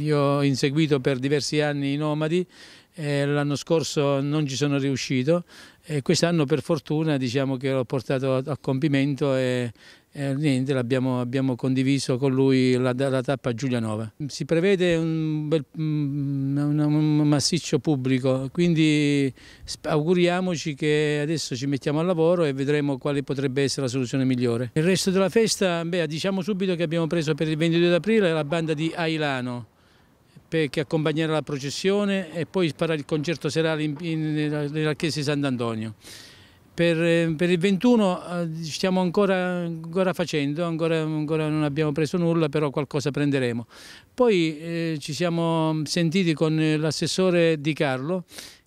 Io ho inseguito per diversi anni i nomadi, eh, l'anno scorso non ci sono riuscito e quest'anno per fortuna diciamo che l'ho portato a, a, compimento e, e niente, abbiamo, abbiamo, condiviso con lui la, la tappa Giulianova. Si prevede un, bel, mm, un, un massiccio pubblico, quindi auguriamoci che adesso ci mettiamo al lavoro e vedremo quale potrebbe essere la soluzione migliore. Il resto della festa, beh, diciamo subito che abbiamo preso per il 22 aprile la banda di Ailano che accompagnerà la processione e poi farà il concerto serale in, in, nella chiesa di Sant'Antonio. Per, eh, per, il 21 eh, stiamo ancora, ancora facendo, ancora, ancora, non abbiamo preso nulla, però qualcosa prenderemo. Poi eh, ci siamo sentiti con l'assessore Di Carlo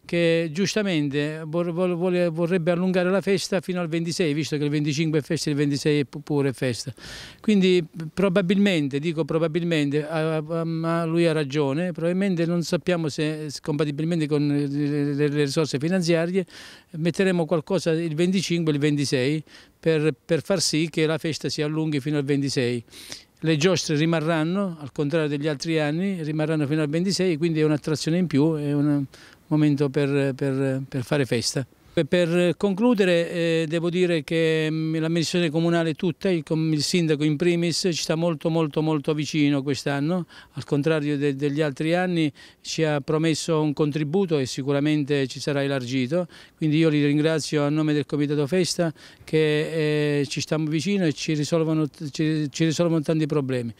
che giustamente vorrebbe allungare la festa fino al 26, visto che il 25 è festa e il 26 è pure festa. Quindi probabilmente, dico probabilmente, ma lui ha ragione, probabilmente non sappiamo se compatibilmente con le risorse finanziarie metteremo qualcosa il 25 e il 26 per, per far sì che la festa si allunghi fino al 26 le giostre rimarranno, al contrario degli altri anni, rimarranno fino al 26, quindi è un'attrazione in più, è una, momento per, per, per fare festa. Per concludere eh, devo dire che mm, l'amministrazione comunale tutta, il, il, sindaco in primis, ci sta molto molto molto vicino quest'anno, al contrario de, degli altri anni ci ha promesso un contributo e sicuramente ci sarà elargito, quindi io li ringrazio a nome del Comitato Festa che eh, ci stanno vicino e ci risolvono, ci, ci risolvono tanti problemi.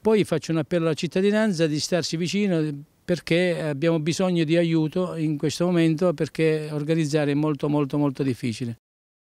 Poi faccio un appello alla cittadinanza di starsi vicino, perché abbiamo bisogno di aiuto in questo momento perché organizzare è molto molto molto difficile.